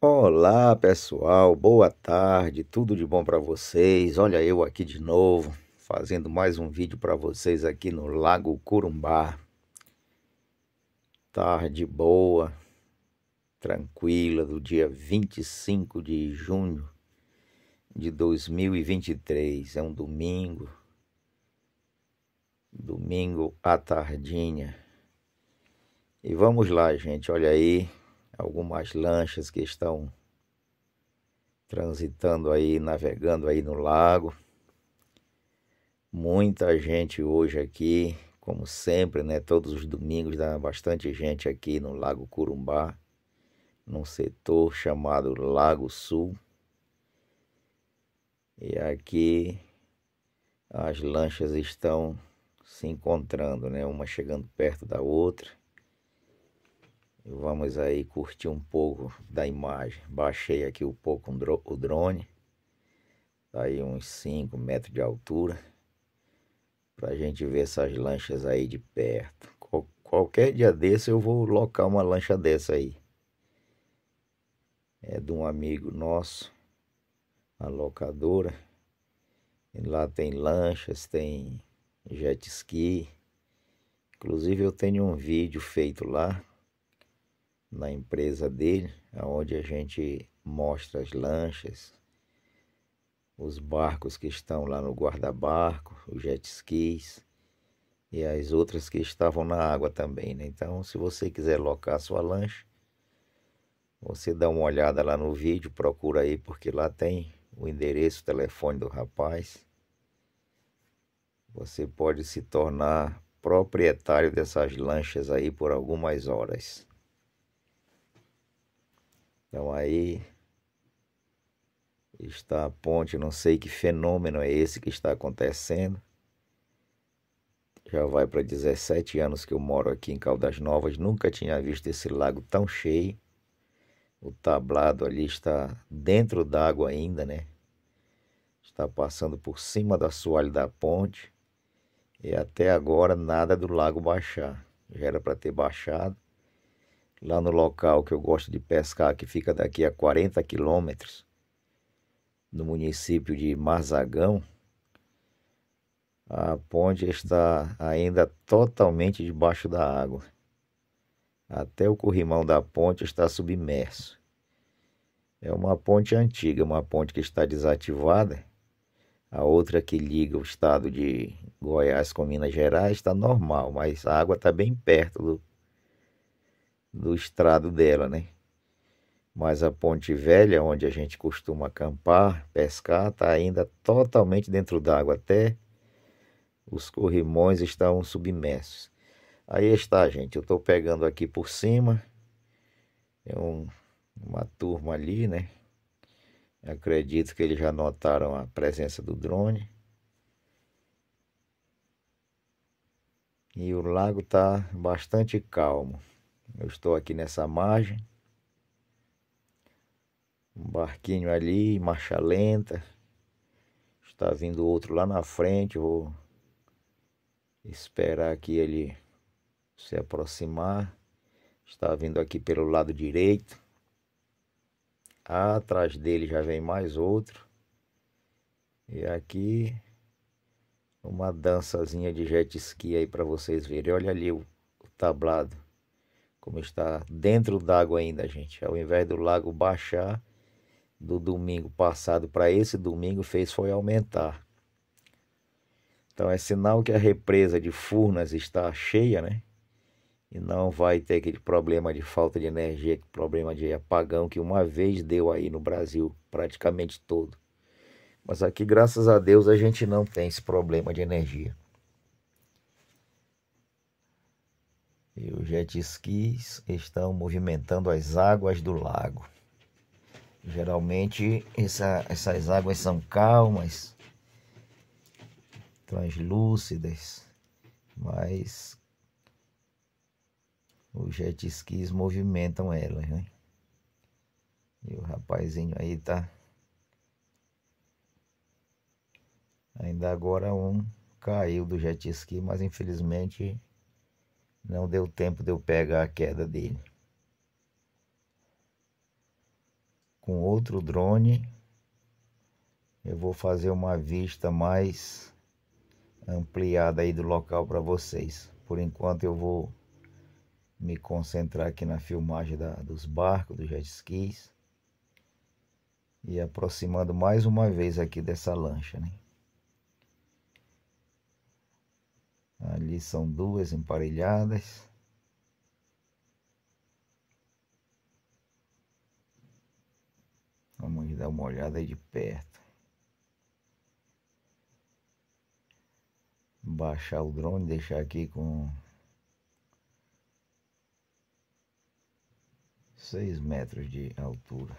Olá, pessoal. Boa tarde. Tudo de bom para vocês? Olha eu aqui de novo, fazendo mais um vídeo para vocês aqui no Lago Corumbá. Tarde boa, tranquila do dia 25 de junho de 2023. É um domingo. Domingo à tardinha. E vamos lá, gente. Olha aí, algumas lanchas que estão transitando aí, navegando aí no lago. Muita gente hoje aqui, como sempre, né? Todos os domingos dá bastante gente aqui no Lago Curumbá, num setor chamado Lago Sul. E aqui as lanchas estão se encontrando, né? Uma chegando perto da outra Vamos aí curtir um pouco da imagem. Baixei aqui um pouco o drone. Tá aí uns 5 metros de altura. Pra gente ver essas lanchas aí de perto. Qualquer dia desse eu vou locar uma lancha dessa aí. É de um amigo nosso. A locadora. E lá tem lanchas, tem jet ski. Inclusive eu tenho um vídeo feito lá na empresa dele, onde a gente mostra as lanchas, os barcos que estão lá no guarda-barco, os jet skis e as outras que estavam na água também. Né? Então, se você quiser locar sua lancha, você dá uma olhada lá no vídeo, procura aí, porque lá tem o endereço, o telefone do rapaz. Você pode se tornar proprietário dessas lanchas aí por algumas horas. Então aí está a ponte, não sei que fenômeno é esse que está acontecendo. Já vai para 17 anos que eu moro aqui em Caldas Novas, nunca tinha visto esse lago tão cheio. O tablado ali está dentro d'água ainda, né? Está passando por cima da assoalho da ponte. E até agora nada do lago baixar. Já era para ter baixado lá no local que eu gosto de pescar, que fica daqui a 40 quilômetros, no município de Marzagão, a ponte está ainda totalmente debaixo da água. Até o corrimão da ponte está submerso. É uma ponte antiga, uma ponte que está desativada. A outra que liga o estado de Goiás com Minas Gerais está normal, mas a água está bem perto do do estrado dela, né? Mas a Ponte Velha, onde a gente costuma acampar, pescar, está ainda totalmente dentro d'água, até os corrimões estão submersos. Aí está, gente, eu estou pegando aqui por cima, é um, uma turma ali, né? Acredito que eles já notaram a presença do drone. E o lago está bastante calmo. Eu estou aqui nessa margem. Um barquinho ali, marcha lenta. Está vindo outro lá na frente. Vou esperar que ele se aproximar. Está vindo aqui pelo lado direito. Atrás dele já vem mais outro. E aqui uma dançazinha de jet ski aí para vocês verem. Olha ali o, o tablado como está dentro d'água ainda, gente. Ao invés do lago baixar do domingo passado para esse domingo, fez foi aumentar. Então é sinal que a represa de Furnas está cheia, né? E não vai ter aquele problema de falta de energia, problema de apagão que uma vez deu aí no Brasil, praticamente todo. Mas aqui, graças a Deus, a gente não tem esse problema de energia. E os jet skis estão movimentando as águas do lago. Geralmente essa, essas águas são calmas, translúcidas, mas os jet skis movimentam elas, né? E o rapazinho aí tá ainda agora um caiu do jet ski, mas infelizmente não deu tempo de eu pegar a queda dele. Com outro drone, eu vou fazer uma vista mais ampliada aí do local para vocês. Por enquanto eu vou me concentrar aqui na filmagem da, dos barcos, dos jet skis. E aproximando mais uma vez aqui dessa lancha, né? Ali são duas emparelhadas. Vamos dar uma olhada de perto. Baixar o drone, deixar aqui com 6 metros de altura.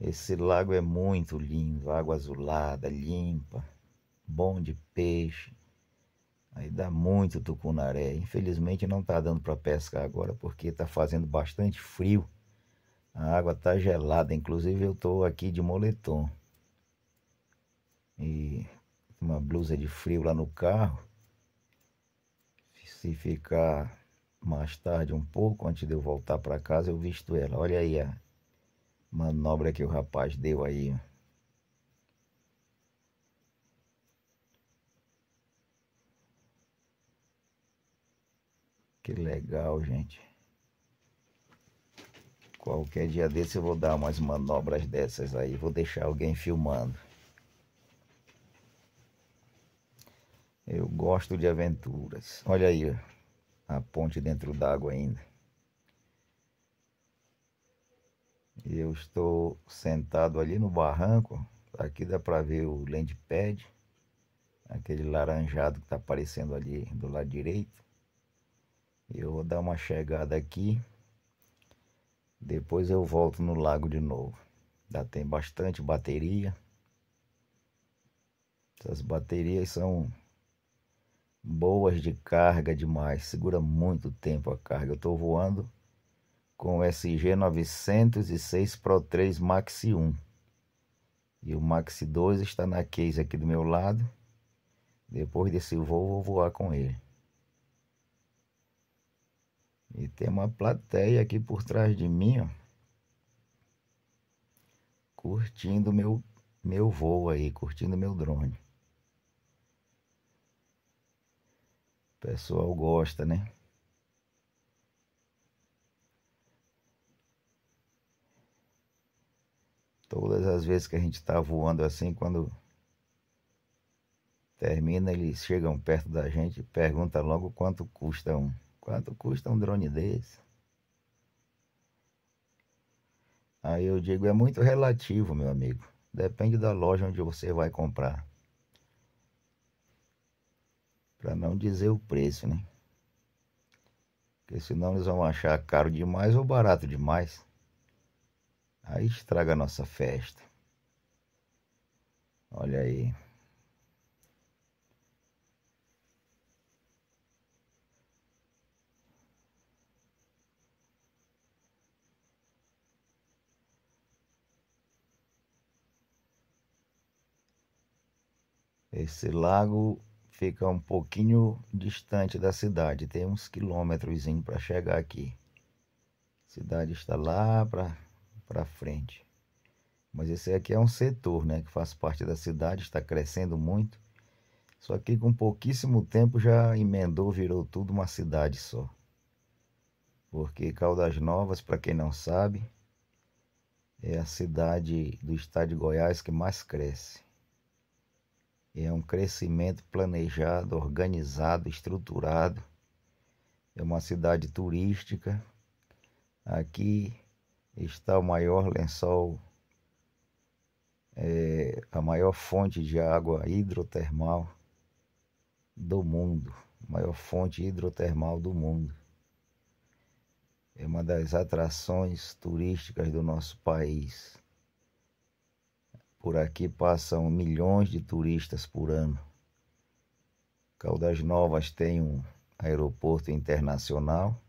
Esse lago é muito lindo, água azulada, limpa, bom de peixe. Aí dá muito tucunaré. Infelizmente não está dando para pescar agora porque está fazendo bastante frio. A água está gelada, inclusive eu estou aqui de moletom. E uma blusa de frio lá no carro. Se ficar mais tarde um pouco, antes de eu voltar para casa, eu visto ela. Olha aí a manobra que o rapaz deu aí. Que legal, gente. Qualquer dia desse eu vou dar umas manobras dessas aí. Vou deixar alguém filmando. Eu gosto de aventuras. Olha aí a ponte dentro d'água ainda. Eu estou sentado ali no barranco. Aqui dá para ver o landpad, aquele laranjado que está aparecendo ali do lado direito. Eu vou dar uma chegada aqui. Depois eu volto no lago de novo. Já tem bastante bateria. Essas baterias são boas de carga demais. Segura muito tempo a carga. Eu estou voando com o SG 906 Pro 3 Max 1. E o Max 2 está na case aqui do meu lado. Depois desse voo, vou voar com ele. E tem uma plateia aqui por trás de mim, ó, curtindo meu meu voo aí, curtindo meu drone. O pessoal gosta, né? Todas as vezes que a gente está voando assim, quando termina, eles chegam perto da gente e perguntam logo quanto custa um. Quanto custa um drone desse? Aí eu digo, é muito relativo, meu amigo. Depende da loja onde você vai comprar. Para não dizer o preço, né? Porque senão eles vão achar caro demais ou barato demais. Aí estraga a nossa festa. Olha aí. Esse lago fica um pouquinho distante da cidade, tem uns quilômetros para chegar aqui. A cidade está lá para para frente. Mas esse aqui é um setor né, que faz parte da cidade, está crescendo muito. Só que com pouquíssimo tempo já emendou, virou tudo uma cidade só. Porque Caldas Novas, para quem não sabe, é a cidade do estado de Goiás que mais cresce. É um crescimento planejado, organizado, estruturado. É uma cidade turística. Aqui está o maior lençol, é, a maior fonte de água hidrotermal do mundo, maior fonte hidrotermal do mundo. É uma das atrações turísticas do nosso país. Por aqui passam milhões de turistas por ano. Caldas Novas tem um aeroporto internacional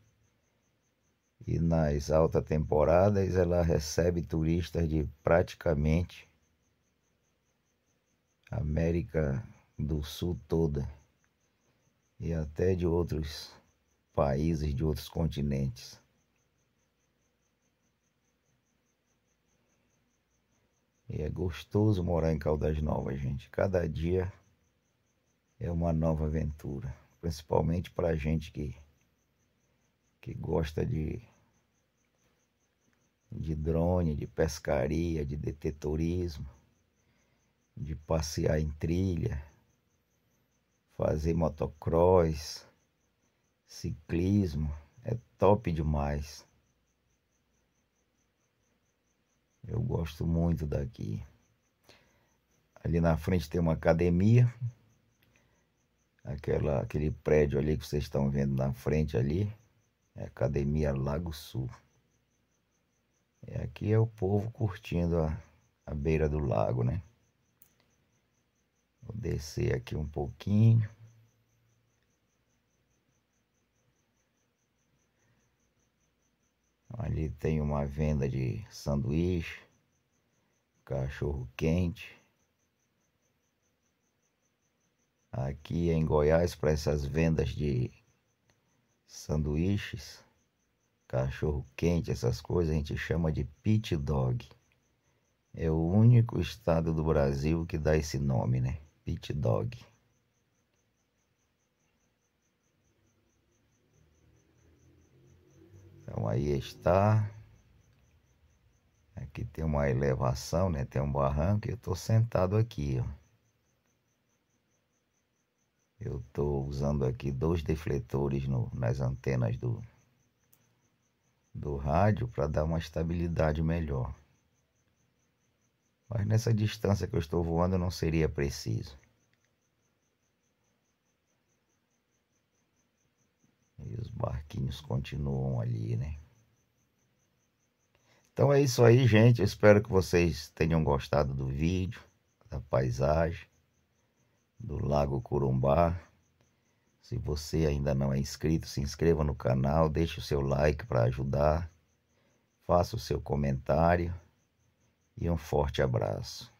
e nas altas temporadas ela recebe turistas de praticamente América do Sul toda e até de outros países, de outros continentes. E é gostoso morar em Caldas Novas, gente. Cada dia é uma nova aventura, principalmente para gente que que gosta de de drone, de pescaria, de detetorismo, de passear em trilha, fazer motocross, ciclismo, é top demais. Eu gosto muito daqui. Ali na frente tem uma academia. Aquela, aquele prédio ali que vocês estão vendo na frente ali. É a Academia Lago Sul. E é, aqui é o povo curtindo a, a beira do lago, né? Vou descer aqui um pouquinho. Ali tem uma venda de sanduíche, cachorro quente. Aqui em Goiás, para essas vendas de sanduíches, cachorro quente, essas coisas, a gente chama de pit dog. É o único estado do Brasil que dá esse nome, né? Pit dog. Então aí está. Aqui tem uma elevação, né? Tem um barranco e eu estou sentado aqui, ó. Eu estou usando aqui dois defletores no, nas antenas do, do rádio para dar uma estabilidade melhor. Mas nessa distância que eu estou voando não seria preciso. E os barquinhos continuam ali, né? Então é isso aí, gente. Eu espero que vocês tenham gostado do vídeo, da paisagem, do Lago Curumbá. Se você ainda não é inscrito, se inscreva no canal, deixe o seu like para ajudar, faça o seu comentário e um forte abraço.